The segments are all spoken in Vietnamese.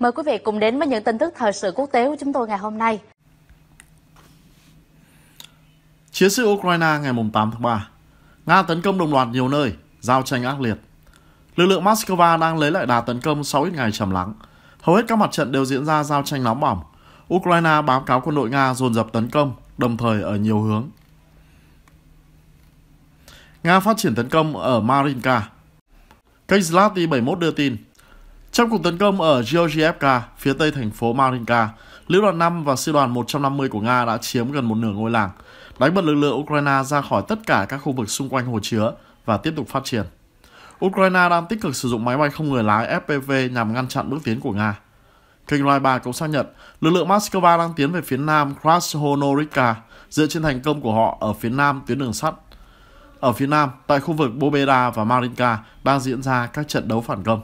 Mời quý vị cùng đến với những tin tức thời sự quốc tế của chúng tôi ngày hôm nay. Chiến sự Ukraine ngày 8 tháng 3 Nga tấn công đồng loạt nhiều nơi, giao tranh ác liệt. Lực lượng Moscow đang lấy lại đà tấn công sau ít ngày trầm lắng. Hầu hết các mặt trận đều diễn ra giao tranh nóng bỏng. Ukraine báo cáo quân đội Nga dồn dập tấn công, đồng thời ở nhiều hướng. Nga phát triển tấn công ở Marinka. Kênh Zlati 71 đưa tin, trong cuộc tấn công ở Georgievka, phía tây thành phố Marinka, Lữ đoàn 5 và sư đoàn 150 của Nga đã chiếm gần một nửa ngôi làng, đánh bật lực lượng Ukraine ra khỏi tất cả các khu vực xung quanh hồ chứa và tiếp tục phát triển. Ukraine đang tích cực sử dụng máy bay không người lái FPV nhằm ngăn chặn bước tiến của Nga. Kênh Rai 3 cũng xác nhận, lực lượng Moscow đang tiến về phía nam Krasnoyarka dựa trên thành công của họ ở phía nam tuyến đường sắt. Ở phía nam, tại khu vực Bobeda và Marinka đang diễn ra các trận đấu phản công.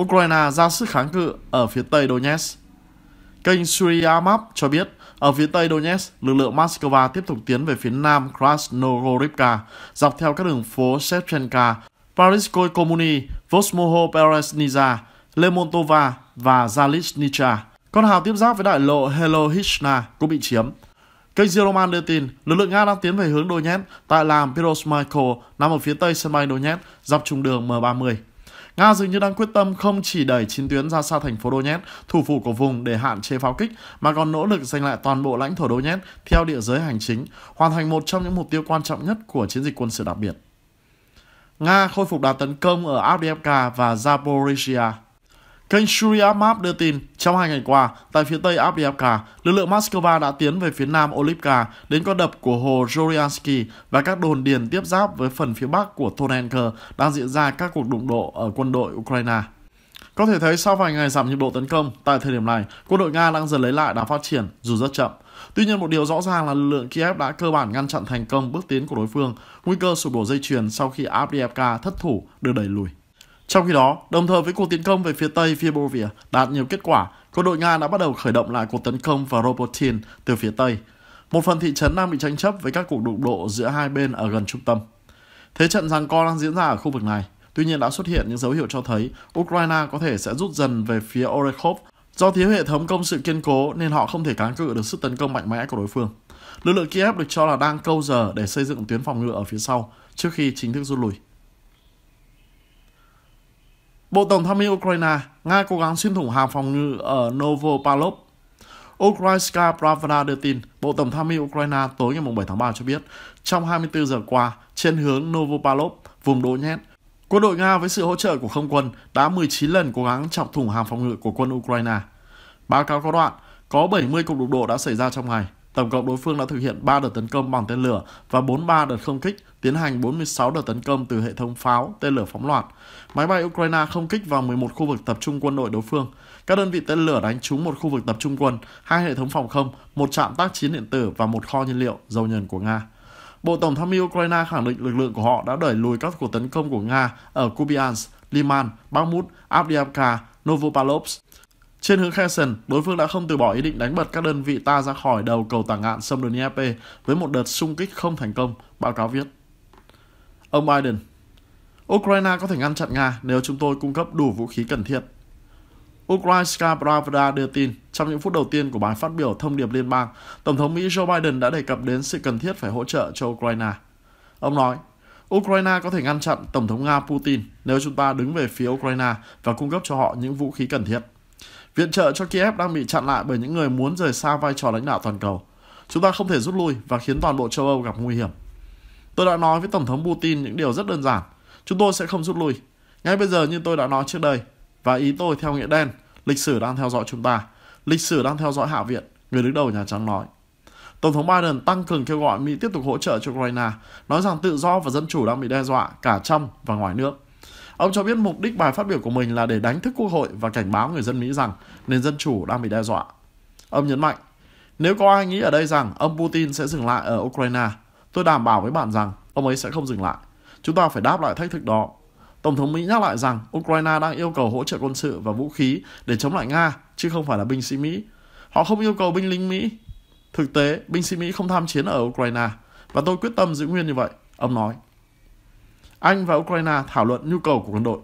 Ukraine ra sức kháng cự ở phía tây Donetsk. Kênh Suryamap cho biết, ở phía tây Donetsk, lực lượng Moscow tiếp tục tiến về phía nam Krasnogorivka, dọc theo các đường phố Shevchenka, Pariskoy Komuni, Vosmoho Peresniza, Lemontova và Zalichnica. Con hào tiếp giáp với đại lộ Helohishna cũng bị chiếm. Kênh Zeroman đưa tin, lực lượng Nga đang tiến về hướng Donetsk tại làng Pirosmaiko nằm ở phía tây sân bay Donetsk dọc trung đường M30. Nga dường như đang quyết tâm không chỉ đẩy chiến tuyến ra xa thành phố Donetsk, thủ phủ của vùng để hạn chế pháo kích, mà còn nỗ lực giành lại toàn bộ lãnh thổ Donetsk theo địa giới hành chính, hoàn thành một trong những mục tiêu quan trọng nhất của chiến dịch quân sự đặc biệt. Nga khôi phục đà tấn công ở Avdiivka và Zaporizhia. Kênh Surya Map đưa tin, trong hai ngày qua, tại phía tây Avdiivka, lực lượng Moscow đã tiến về phía nam Olivka đến con đập của hồ Joryansky và các đồn điền tiếp giáp với phần phía bắc của Tonenka đang diễn ra các cuộc đụng độ ở quân đội Ukraine. Có thể thấy sau vài ngày giảm nhiệt độ tấn công, tại thời điểm này, quân đội Nga đang dần lấy lại đà phát triển dù rất chậm. Tuy nhiên, một điều rõ ràng là lực lượng Kiev đã cơ bản ngăn chặn thành công bước tiến của đối phương, nguy cơ sụp đổ dây chuyền sau khi Avdiivka thất thủ được đẩy lùi. Trong khi đó, đồng thời với cuộc tiến công về phía Tây phía Bovia đạt nhiều kết quả, quân đội Nga đã bắt đầu khởi động lại cuộc tấn công vào Robotin từ phía Tây, một phần thị trấn đang bị tranh chấp với các cuộc đụng độ giữa hai bên ở gần trung tâm. Thế trận giằng co đang diễn ra ở khu vực này, tuy nhiên đã xuất hiện những dấu hiệu cho thấy Ukraine có thể sẽ rút dần về phía Orekhov Do thiếu hệ thống công sự kiên cố nên họ không thể kháng cự được sức tấn công mạnh mẽ của đối phương. Lực lượng Kiev được cho là đang câu giờ để xây dựng tuyến phòng ngự ở phía sau trước khi chính thức rút lui. Bộ Tổng tham mưu Ukraine, Nga cố gắng xuyên thủng hàng phòng ngự ở Novopolov. Ukrainska Pravda đưa tin, Bộ Tổng tham mưu Ukraine tối ngày 7 tháng 3 cho biết, trong 24 giờ qua, trên hướng Novopolov, vùng Donetsk, quân đội Nga với sự hỗ trợ của không quân đã 19 lần cố gắng chọc thủng hàng phòng ngự của quân Ukraine. Báo cáo có đoạn, có 70 cuộc đụng độ đã xảy ra trong ngày, Tổng cộng đối phương đã thực hiện 3 đợt tấn công bằng tên lửa và 43 đợt không kích, tiến hành 46 đợt tấn công từ hệ thống pháo, tên lửa phóng loạt. Máy bay Ukraine không kích vào 11 khu vực tập trung quân đội đối phương. Các đơn vị tên lửa đánh trúng một khu vực tập trung quân, hai hệ thống phòng không, một trạm tác chiến điện tử và một kho nhiên liệu, dầu nhờn của Nga. Bộ Tổng tham mưu Ukraine khẳng định lực lượng của họ đã đẩy lùi các cuộc tấn công của Nga ở Kupiansk, Liman, Bakhmut, Avdiivka, Novopolotsk trên hướng Kherson, đối phương đã không từ bỏ ý định đánh bật các đơn vị ta ra khỏi đầu cầu tảng ngạn sông đường Dnieper với một đợt xung kích không thành công, báo cáo viết. Ông Biden, Ukraine có thể ngăn chặn Nga nếu chúng tôi cung cấp đủ vũ khí cần thiết. Ukrainska Pravda đưa tin, trong những phút đầu tiên của bài phát biểu thông điệp liên bang, Tổng thống Mỹ Joe Biden đã đề cập đến sự cần thiết phải hỗ trợ cho Ukraine. Ông nói, Ukraine có thể ngăn chặn Tổng thống Nga Putin nếu chúng ta đứng về phía Ukraine và cung cấp cho họ những vũ khí cần thiết. Viện trợ cho Kiev đang bị chặn lại bởi những người muốn rời xa vai trò lãnh đạo toàn cầu. Chúng ta không thể rút lui và khiến toàn bộ châu Âu gặp nguy hiểm. Tôi đã nói với Tổng thống Putin những điều rất đơn giản. Chúng tôi sẽ không rút lui. Ngay bây giờ như tôi đã nói trước đây, và ý tôi theo nghĩa đen, lịch sử đang theo dõi chúng ta. Lịch sử đang theo dõi Hạ viện, người đứng đầu Nhà Trắng nói. Tổng thống Biden tăng cường kêu gọi Mỹ tiếp tục hỗ trợ cho Ukraine, nói rằng tự do và dân chủ đang bị đe dọa cả trong và ngoài nước. Ông cho biết mục đích bài phát biểu của mình là để đánh thức quốc hội và cảnh báo người dân Mỹ rằng nền dân chủ đang bị đe dọa. Ông nhấn mạnh, nếu có ai nghĩ ở đây rằng ông Putin sẽ dừng lại ở Ukraine, tôi đảm bảo với bạn rằng ông ấy sẽ không dừng lại. Chúng ta phải đáp lại thách thức đó. Tổng thống Mỹ nhắc lại rằng Ukraine đang yêu cầu hỗ trợ quân sự và vũ khí để chống lại Nga, chứ không phải là binh sĩ Mỹ. Họ không yêu cầu binh lính Mỹ. Thực tế, binh sĩ Mỹ không tham chiến ở Ukraine, và tôi quyết tâm giữ nguyên như vậy, ông nói. Anh và Ukraine thảo luận nhu cầu của quân đội.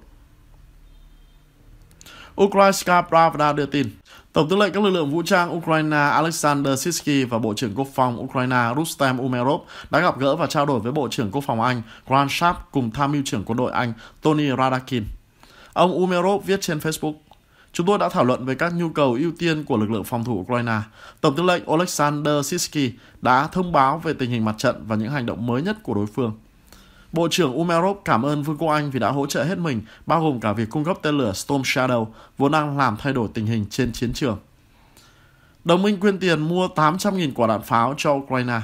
Ukrainska Pravda đưa tin, Tổng tư lệnh các lực lượng vũ trang Ukraine Alexander Sisky và Bộ trưởng Quốc phòng Ukraine Rustem Umerov đã gặp gỡ và trao đổi với Bộ trưởng Quốc phòng Anh Grant Sharp cùng tham mưu trưởng quân đội Anh Tony Radakin. Ông Umerov viết trên Facebook, Chúng tôi đã thảo luận về các nhu cầu ưu tiên của lực lượng phòng thủ Ukraine. Tổng tư lệnh Alexander Sisky đã thông báo về tình hình mặt trận và những hành động mới nhất của đối phương. Bộ trưởng Umerov cảm ơn Vương quốc Anh vì đã hỗ trợ hết mình, bao gồm cả việc cung cấp tên lửa Storm Shadow, vốn đang làm thay đổi tình hình trên chiến trường. Đồng minh quyên tiền mua 800.000 quả đạn pháo cho Ukraine.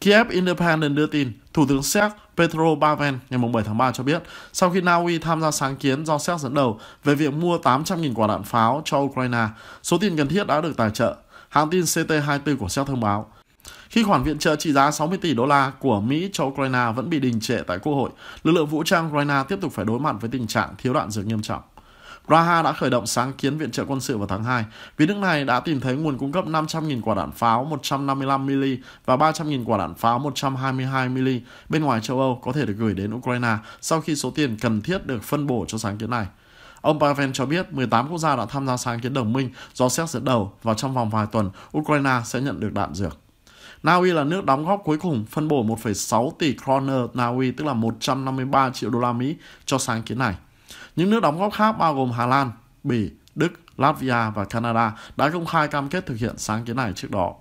Kiev Independent đưa tin, Thủ tướng Séc Petro Pavel ngày 7 tháng 3 cho biết, sau khi Na Uy tham gia sáng kiến do Séc dẫn đầu về việc mua 800.000 quả đạn pháo cho Ukraine, số tiền cần thiết đã được tài trợ. Hãng tin CT24 của Séc thông báo, khi khoản viện trợ trị giá 60 tỷ đô la của Mỹ cho Ukraine vẫn bị đình trệ tại Quốc hội, lực lượng vũ trang Ukraine tiếp tục phải đối mặt với tình trạng thiếu đạn dược nghiêm trọng. Praha đã khởi động sáng kiến viện trợ quân sự vào tháng 2, vì nước này đã tìm thấy nguồn cung cấp 500.000 quả đạn pháo 155mm và 300.000 quả đạn pháo 122mm bên ngoài châu Âu có thể được gửi đến Ukraine sau khi số tiền cần thiết được phân bổ cho sáng kiến này. Ông Paven cho biết 18 quốc gia đã tham gia sáng kiến đồng minh do Séc dẫn đầu và trong vòng vài tuần, Ukraine sẽ nhận được đạn dược. Na Uy là nước đóng góp cuối cùng phân bổ 1,6 tỷ kroner Na Uy tức là 153 triệu đô la Mỹ cho sáng kiến này. Những nước đóng góp khác bao gồm Hà Lan, Bỉ, Đức, Latvia và Canada đã công khai cam kết thực hiện sáng kiến này trước đó.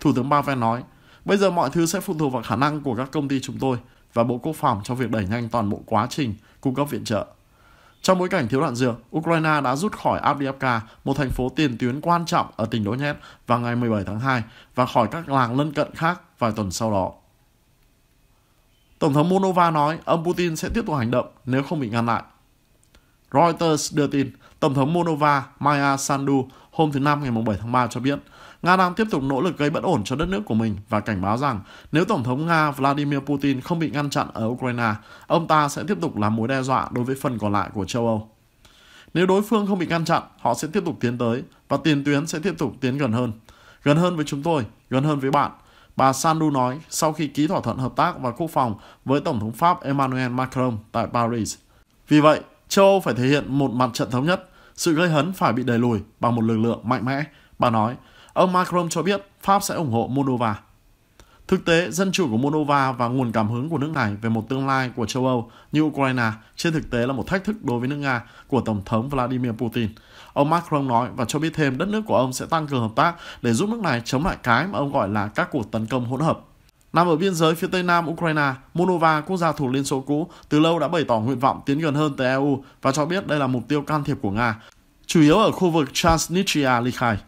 Thủ tướng Pavel nói, bây giờ mọi thứ sẽ phụ thuộc vào khả năng của các công ty chúng tôi và Bộ Quốc phòng trong việc đẩy nhanh toàn bộ quá trình cung cấp viện trợ. Trong bối cảnh thiếu đạn dược, Ukraine đã rút khỏi Avdiivka, một thành phố tiền tuyến quan trọng ở tỉnh Donetsk vào ngày 17 tháng 2 và khỏi các làng lân cận khác vài tuần sau đó. Tổng thống Moldova nói ông Putin sẽ tiếp tục hành động nếu không bị ngăn lại. Reuters đưa tin, Tổng thống Moldova Maya Sandu hôm thứ Năm ngày 7 tháng 3 cho biết Nga đang tiếp tục nỗ lực gây bất ổn cho đất nước của mình và cảnh báo rằng nếu Tổng thống Nga Vladimir Putin không bị ngăn chặn ở Ukraine, ông ta sẽ tiếp tục làm mối đe dọa đối với phần còn lại của châu Âu. Nếu đối phương không bị ngăn chặn, họ sẽ tiếp tục tiến tới và tiền tuyến sẽ tiếp tục tiến gần hơn. Gần hơn với chúng tôi, gần hơn với bạn. Bà Sandu nói sau khi ký thỏa thuận hợp tác và quốc phòng với Tổng thống Pháp Emmanuel Macron tại Paris. Vì vậy, châu Âu phải thể hiện một mặt trận thống nhất. Sự gây hấn phải bị đẩy lùi bằng một lực lượng mạnh mẽ. Bà nói, Ông Macron cho biết Pháp sẽ ủng hộ Moldova. Thực tế, dân chủ của Moldova và nguồn cảm hứng của nước này về một tương lai của châu Âu như Ukraine trên thực tế là một thách thức đối với nước Nga của Tổng thống Vladimir Putin. Ông Macron nói và cho biết thêm đất nước của ông sẽ tăng cường hợp tác để giúp nước này chống lại cái mà ông gọi là các cuộc tấn công hỗn hợp. Nằm ở biên giới phía tây nam Ukraine, Moldova, quốc gia thuộc Liên Xô cũ, từ lâu đã bày tỏ nguyện vọng tiến gần hơn tới EU và cho biết đây là mục tiêu can thiệp của Nga, chủ yếu ở khu vực Transnistria ly khai.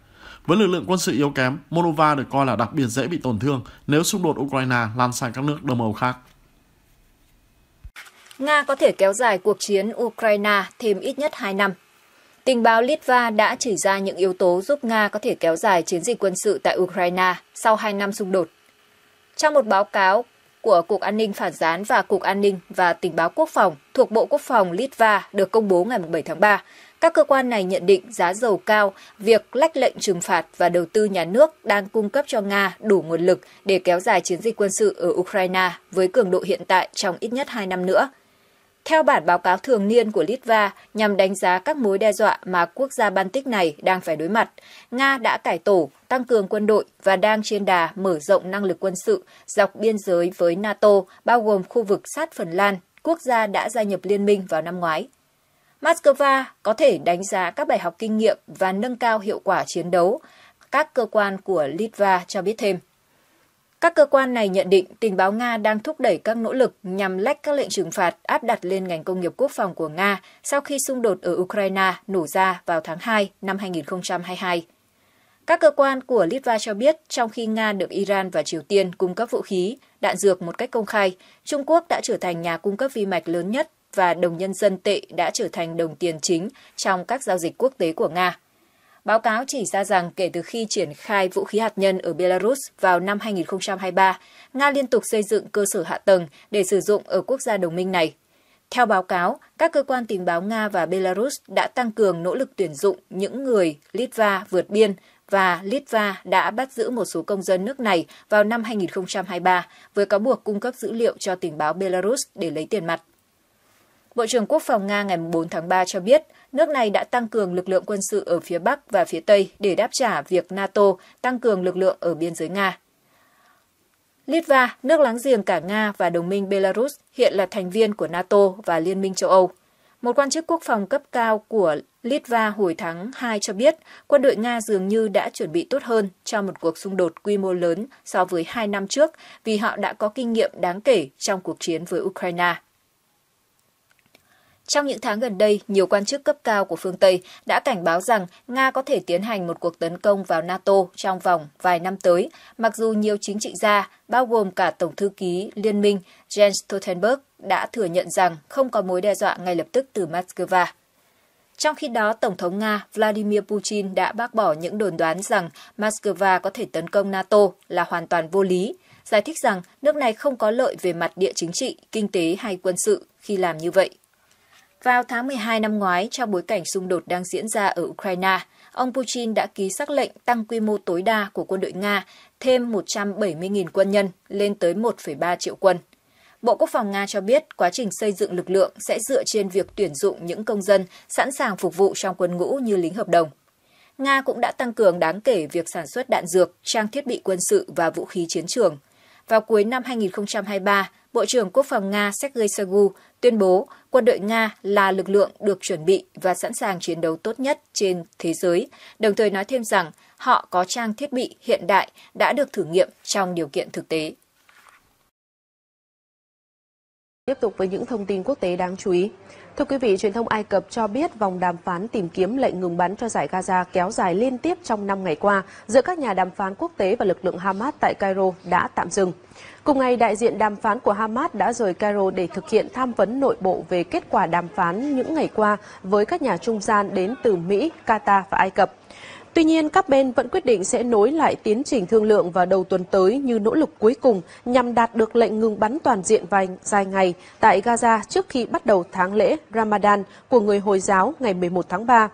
Với lực lượng quân sự yếu kém, Moldova được coi là đặc biệt dễ bị tổn thương nếu xung đột Ukraine lan sang các nước Đông Âu khác. Nga có thể kéo dài cuộc chiến Ukraine thêm ít nhất 2 năm. Tình báo Litva đã chỉ ra những yếu tố giúp Nga có thể kéo dài chiến dịch quân sự tại Ukraine sau 2 năm xung đột. Trong một báo cáo của Cục An ninh Phản gián và Cục An ninh và Tình báo Quốc phòng thuộc Bộ Quốc phòng Litva được công bố ngày 7 tháng 3, các cơ quan này nhận định giá dầu cao, việc lách lệnh trừng phạt và đầu tư nhà nước đang cung cấp cho Nga đủ nguồn lực để kéo dài chiến dịch quân sự ở Ukraine với cường độ hiện tại trong ít nhất 2 năm nữa. Theo bản báo cáo thường niên của Litva nhằm đánh giá các mối đe dọa mà quốc gia Baltic này đang phải đối mặt, Nga đã cải tổ, tăng cường quân đội và đang trên đà mở rộng năng lực quân sự dọc biên giới với NATO, bao gồm khu vực sát Phần Lan, quốc gia đã gia nhập liên minh vào năm ngoái. Moscow có thể đánh giá các bài học kinh nghiệm và nâng cao hiệu quả chiến đấu, các cơ quan của Litva cho biết thêm. Các cơ quan này nhận định tình báo Nga đang thúc đẩy các nỗ lực nhằm lách các lệnh trừng phạt áp đặt lên ngành công nghiệp quốc phòng của Nga sau khi xung đột ở Ukraine nổ ra vào tháng 2 năm 2022. Các cơ quan của Litva cho biết trong khi Nga được Iran và Triều Tiên cung cấp vũ khí, đạn dược một cách công khai, Trung Quốc đã trở thành nhà cung cấp vi mạch lớn nhất và đồng nhân dân tệ đã trở thành đồng tiền chính trong các giao dịch quốc tế của Nga. Báo cáo chỉ ra rằng kể từ khi triển khai vũ khí hạt nhân ở Belarus vào năm 2023, Nga liên tục xây dựng cơ sở hạ tầng để sử dụng ở quốc gia đồng minh này. Theo báo cáo, các cơ quan tình báo Nga và Belarus đã tăng cường nỗ lực tuyển dụng những người Litva vượt biên và Litva đã bắt giữ một số công dân nước này vào năm 2023 với cáo buộc cung cấp dữ liệu cho tình báo Belarus để lấy tiền mặt. Bộ trưởng Quốc phòng Nga ngày 4 tháng 3 cho biết, nước này đã tăng cường lực lượng quân sự ở phía Bắc và phía Tây để đáp trả việc NATO tăng cường lực lượng ở biên giới Nga. Litva, nước láng giềng cả Nga và đồng minh Belarus, hiện là thành viên của NATO và Liên minh châu Âu. Một quan chức quốc phòng cấp cao của Litva hồi tháng 2 cho biết quân đội Nga dường như đã chuẩn bị tốt hơn cho một cuộc xung đột quy mô lớn so với hai năm trước vì họ đã có kinh nghiệm đáng kể trong cuộc chiến với Ukraine. Trong những tháng gần đây, nhiều quan chức cấp cao của phương Tây đã cảnh báo rằng Nga có thể tiến hành một cuộc tấn công vào NATO trong vòng vài năm tới, mặc dù nhiều chính trị gia, bao gồm cả Tổng thư ký Liên minh Jens Stoltenberg đã thừa nhận rằng không có mối đe dọa ngay lập tức từ Moscow. Trong khi đó, Tổng thống Nga Vladimir Putin đã bác bỏ những đồn đoán rằng Moscow có thể tấn công NATO là hoàn toàn vô lý, giải thích rằng nước này không có lợi về mặt địa chính trị, kinh tế hay quân sự khi làm như vậy. Vào tháng 12 năm ngoái, trong bối cảnh xung đột đang diễn ra ở Ukraine, ông Putin đã ký sắc lệnh tăng quy mô tối đa của quân đội Nga thêm 170.000 quân nhân lên tới 1,3 triệu quân. Bộ Quốc phòng Nga cho biết quá trình xây dựng lực lượng sẽ dựa trên việc tuyển dụng những công dân sẵn sàng phục vụ trong quân ngũ như lính hợp đồng. Nga cũng đã tăng cường đáng kể việc sản xuất đạn dược, trang thiết bị quân sự và vũ khí chiến trường vào cuối năm 2023, Bộ trưởng Quốc phòng Nga Sergei Shoigu tuyên bố quân đội Nga là lực lượng được chuẩn bị và sẵn sàng chiến đấu tốt nhất trên thế giới, đồng thời nói thêm rằng họ có trang thiết bị hiện đại đã được thử nghiệm trong điều kiện thực tế. Tiếp tục với những thông tin quốc tế đáng chú ý. Thưa quý vị, truyền thông Ai Cập cho biết vòng đàm phán tìm kiếm lệnh ngừng bắn cho giải Gaza kéo dài liên tiếp trong 5 ngày qua giữa các nhà đàm phán quốc tế và lực lượng Hamas tại Cairo đã tạm dừng. Cùng ngày, đại diện đàm phán của Hamas đã rời Cairo để thực hiện tham vấn nội bộ về kết quả đàm phán những ngày qua với các nhà trung gian đến từ Mỹ, Qatar và Ai Cập. Tuy nhiên, các bên vẫn quyết định sẽ nối lại tiến trình thương lượng vào đầu tuần tới như nỗ lực cuối cùng nhằm đạt được lệnh ngừng bắn toàn diện vài dài ngày tại Gaza trước khi bắt đầu tháng lễ Ramadan của người Hồi giáo ngày 11 tháng 3.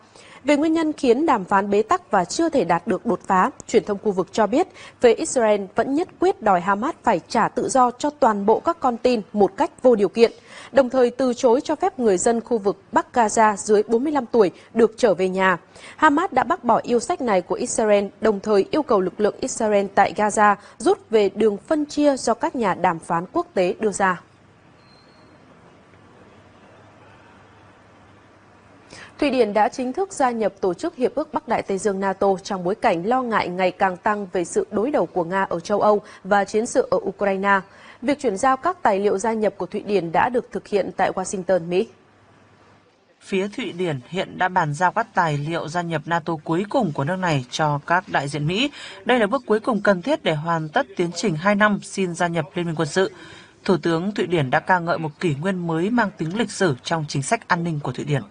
Về nguyên nhân khiến đàm phán bế tắc và chưa thể đạt được đột phá, truyền thông khu vực cho biết phía Israel vẫn nhất quyết đòi Hamas phải trả tự do cho toàn bộ các con tin một cách vô điều kiện, đồng thời từ chối cho phép người dân khu vực Bắc Gaza dưới 45 tuổi được trở về nhà. Hamas đã bác bỏ yêu sách này của Israel, đồng thời yêu cầu lực lượng Israel tại Gaza rút về đường phân chia do các nhà đàm phán quốc tế đưa ra. Thụy Điển đã chính thức gia nhập Tổ chức Hiệp ước Bắc Đại Tây Dương NATO trong bối cảnh lo ngại ngày càng tăng về sự đối đầu của Nga ở châu Âu và chiến sự ở Ukraine. Việc chuyển giao các tài liệu gia nhập của Thụy Điển đã được thực hiện tại Washington, Mỹ. Phía Thụy Điển hiện đã bàn giao các tài liệu gia nhập NATO cuối cùng của nước này cho các đại diện Mỹ. Đây là bước cuối cùng cần thiết để hoàn tất tiến trình 2 năm xin gia nhập Liên minh quân sự. Thủ tướng Thụy Điển đã ca ngợi một kỷ nguyên mới mang tính lịch sử trong chính sách an ninh của Thụy Điển.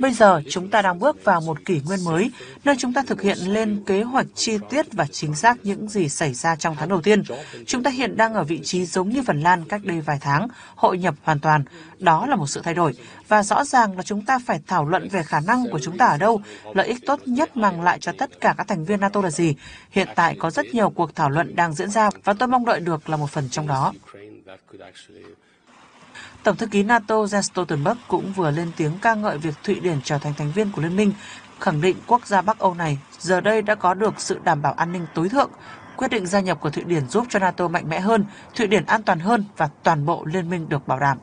Bây giờ chúng ta đang bước vào một kỷ nguyên mới, nơi chúng ta thực hiện lên kế hoạch chi tiết và chính xác những gì xảy ra trong tháng đầu tiên. Chúng ta hiện đang ở vị trí giống như Phần Lan cách đây vài tháng, hội nhập hoàn toàn. Đó là một sự thay đổi, và rõ ràng là chúng ta phải thảo luận về khả năng của chúng ta ở đâu, lợi ích tốt nhất mang lại cho tất cả các thành viên NATO là gì. Hiện tại có rất nhiều cuộc thảo luận đang diễn ra, và tôi mong đợi được là một phần trong đó. Tổng thư ký NATO Jens Stoltenberg cũng vừa lên tiếng ca ngợi việc Thụy Điển trở thành thành viên của liên minh, khẳng định quốc gia Bắc Âu này giờ đây đã có được sự đảm bảo an ninh tối thượng. Quyết định gia nhập của Thụy Điển giúp cho NATO mạnh mẽ hơn, Thụy Điển an toàn hơn và toàn bộ liên minh được bảo đảm.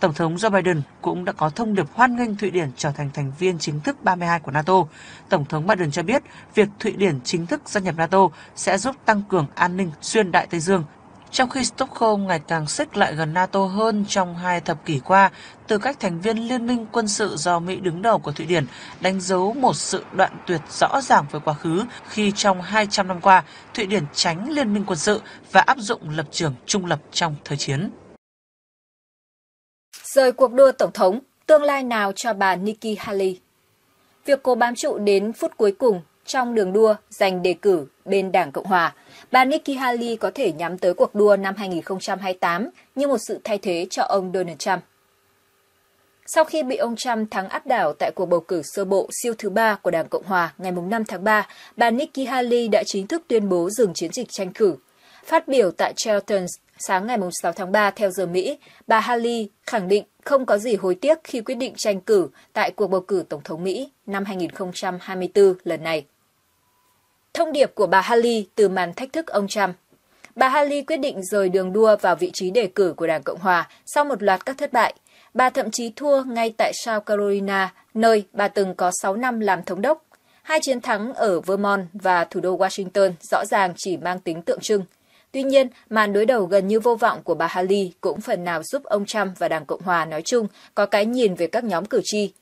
Tổng thống Joe Biden cũng đã có thông điệp hoan nghênh Thụy Điển trở thành thành viên chính thức 32 của NATO. Tổng thống Biden cho biết việc Thụy Điển chính thức gia nhập NATO sẽ giúp tăng cường an ninh xuyên Đại Tây Dương trong khi Stockholm ngày càng xích lại gần NATO hơn trong hai thập kỷ qua, từ cách thành viên liên minh quân sự do Mỹ đứng đầu của Thụy Điển đánh dấu một sự đoạn tuyệt rõ ràng với quá khứ khi trong 200 năm qua, Thụy Điển tránh liên minh quân sự và áp dụng lập trường trung lập trong thời chiến. Rời cuộc đua Tổng thống, tương lai nào cho bà Nikki Haley? Việc cô bám trụ đến phút cuối cùng trong đường đua giành đề cử bên Đảng Cộng Hòa – bà Nikki Haley có thể nhắm tới cuộc đua năm 2028 như một sự thay thế cho ông Donald Trump. Sau khi bị ông Trump thắng áp đảo tại cuộc bầu cử sơ bộ siêu thứ ba của Đảng Cộng Hòa ngày 5 tháng 3, bà Nikki Haley đã chính thức tuyên bố dừng chiến dịch tranh cử. Phát biểu tại Charlton sáng ngày 6 tháng 3 theo giờ Mỹ, bà Haley khẳng định không có gì hối tiếc khi quyết định tranh cử tại cuộc bầu cử Tổng thống Mỹ năm 2024 lần này thông điệp của bà Haley từ màn thách thức ông Trump. Bà Haley quyết định rời đường đua vào vị trí đề cử của Đảng Cộng Hòa sau một loạt các thất bại. Bà thậm chí thua ngay tại South Carolina, nơi bà từng có 6 năm làm thống đốc. Hai chiến thắng ở Vermont và thủ đô Washington rõ ràng chỉ mang tính tượng trưng. Tuy nhiên, màn đối đầu gần như vô vọng của bà Haley cũng phần nào giúp ông Trump và Đảng Cộng Hòa nói chung có cái nhìn về các nhóm cử tri.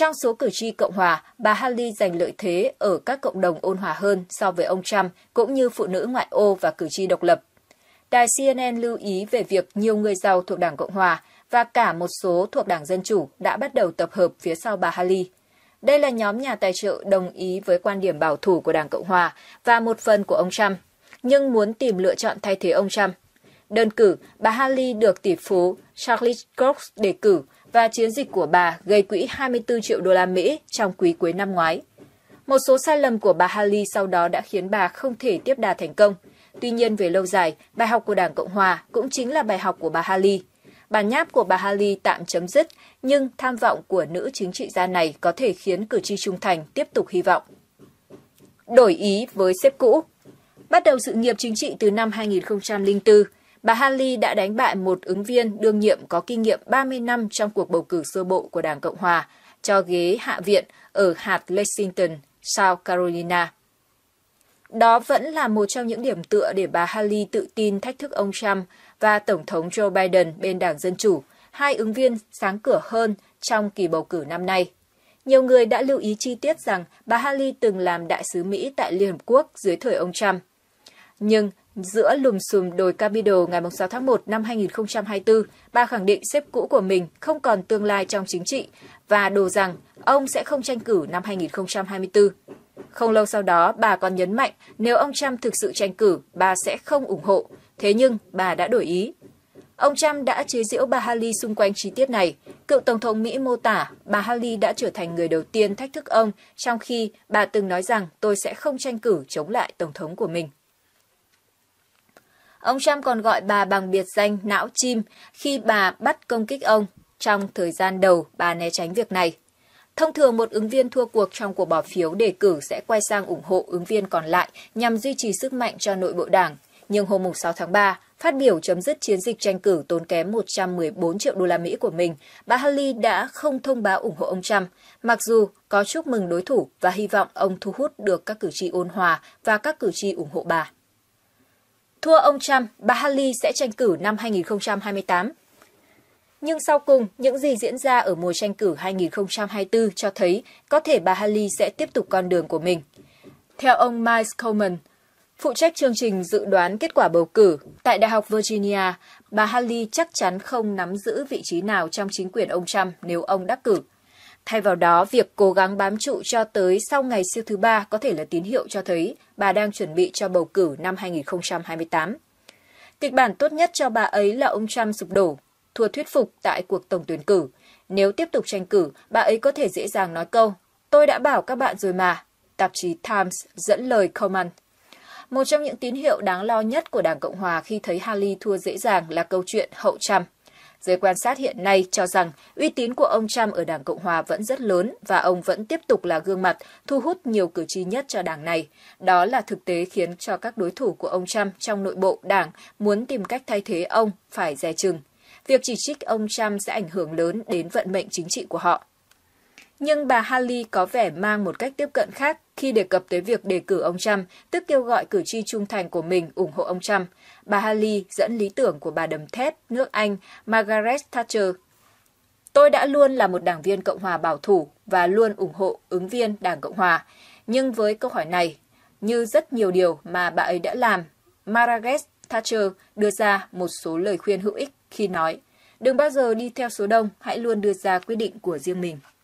Trong số cử tri Cộng hòa, bà Haley giành lợi thế ở các cộng đồng ôn hòa hơn so với ông Trump, cũng như phụ nữ ngoại ô và cử tri độc lập. Đài CNN lưu ý về việc nhiều người giàu thuộc Đảng Cộng hòa và cả một số thuộc Đảng Dân chủ đã bắt đầu tập hợp phía sau bà Haley. Đây là nhóm nhà tài trợ đồng ý với quan điểm bảo thủ của Đảng Cộng hòa và một phần của ông Trump, nhưng muốn tìm lựa chọn thay thế ông Trump. Đơn cử, bà Haley được tỷ phú Charlie Cox đề cử và chiến dịch của bà gây quỹ 24 triệu đô la Mỹ trong quý cuối năm ngoái. Một số sai lầm của bà Haley sau đó đã khiến bà không thể tiếp đà thành công. Tuy nhiên về lâu dài, bài học của Đảng Cộng hòa cũng chính là bài học của bà Haley. Bản nháp của bà Haley tạm chấm dứt, nhưng tham vọng của nữ chính trị gia này có thể khiến cử tri trung thành tiếp tục hy vọng. Đổi ý với xếp cũ Bắt đầu sự nghiệp chính trị từ năm 2004, bà Haley đã đánh bại một ứng viên đương nhiệm có kinh nghiệm 30 năm trong cuộc bầu cử sơ bộ của Đảng Cộng Hòa cho ghế hạ viện ở hạt Lexington, South Carolina. Đó vẫn là một trong những điểm tựa để bà Haley tự tin thách thức ông Trump và Tổng thống Joe Biden bên Đảng Dân Chủ, hai ứng viên sáng cửa hơn trong kỳ bầu cử năm nay. Nhiều người đã lưu ý chi tiết rằng bà Haley từng làm đại sứ Mỹ tại Liên Hợp Quốc dưới thời ông Trump. Nhưng giữa lùm xùm đồi Capitol ngày 6 tháng 1 năm 2024, bà khẳng định xếp cũ của mình không còn tương lai trong chính trị và đồ rằng ông sẽ không tranh cử năm 2024. Không lâu sau đó, bà còn nhấn mạnh nếu ông Trump thực sự tranh cử, bà sẽ không ủng hộ. Thế nhưng, bà đã đổi ý. Ông Trump đã chế giễu bà Haley xung quanh chi tiết này. Cựu Tổng thống Mỹ mô tả bà Haley đã trở thành người đầu tiên thách thức ông, trong khi bà từng nói rằng tôi sẽ không tranh cử chống lại Tổng thống của mình. Ông Trump còn gọi bà bằng biệt danh não chim khi bà bắt công kích ông. Trong thời gian đầu, bà né tránh việc này. Thông thường một ứng viên thua cuộc trong cuộc bỏ phiếu đề cử sẽ quay sang ủng hộ ứng viên còn lại nhằm duy trì sức mạnh cho nội bộ đảng. Nhưng hôm 6 tháng 3, phát biểu chấm dứt chiến dịch tranh cử tốn kém 114 triệu đô la Mỹ của mình, bà Haley đã không thông báo ủng hộ ông Trump, mặc dù có chúc mừng đối thủ và hy vọng ông thu hút được các cử tri ôn hòa và các cử tri ủng hộ bà. Thua ông Trump, bà Haley sẽ tranh cử năm 2028. Nhưng sau cùng, những gì diễn ra ở mùa tranh cử 2024 cho thấy có thể bà Haley sẽ tiếp tục con đường của mình. Theo ông Miles Coleman, phụ trách chương trình dự đoán kết quả bầu cử tại Đại học Virginia, bà Haley chắc chắn không nắm giữ vị trí nào trong chính quyền ông Trump nếu ông đắc cử. Thay vào đó, việc cố gắng bám trụ cho tới sau ngày siêu thứ ba có thể là tín hiệu cho thấy bà đang chuẩn bị cho bầu cử năm 2028. Kịch bản tốt nhất cho bà ấy là ông Trump sụp đổ, thua thuyết phục tại cuộc tổng tuyển cử. Nếu tiếp tục tranh cử, bà ấy có thể dễ dàng nói câu, tôi đã bảo các bạn rồi mà, tạp chí Times dẫn lời Coleman. Một trong những tín hiệu đáng lo nhất của Đảng Cộng Hòa khi thấy Haley thua dễ dàng là câu chuyện hậu Trump. Giới quan sát hiện nay cho rằng uy tín của ông Trump ở Đảng Cộng hòa vẫn rất lớn và ông vẫn tiếp tục là gương mặt thu hút nhiều cử tri nhất cho đảng này. Đó là thực tế khiến cho các đối thủ của ông Trump trong nội bộ đảng muốn tìm cách thay thế ông phải dè chừng. Việc chỉ trích ông Trump sẽ ảnh hưởng lớn đến vận mệnh chính trị của họ. Nhưng bà Haley có vẻ mang một cách tiếp cận khác khi đề cập tới việc đề cử ông Trump, tức kêu gọi cử tri trung thành của mình ủng hộ ông Trump. Bà Haley dẫn lý tưởng của bà đầm thép nước Anh Margaret Thatcher. Tôi đã luôn là một đảng viên Cộng hòa bảo thủ và luôn ủng hộ ứng viên Đảng Cộng hòa. Nhưng với câu hỏi này, như rất nhiều điều mà bà ấy đã làm, Margaret Thatcher đưa ra một số lời khuyên hữu ích khi nói Đừng bao giờ đi theo số đông, hãy luôn đưa ra quyết định của riêng mình.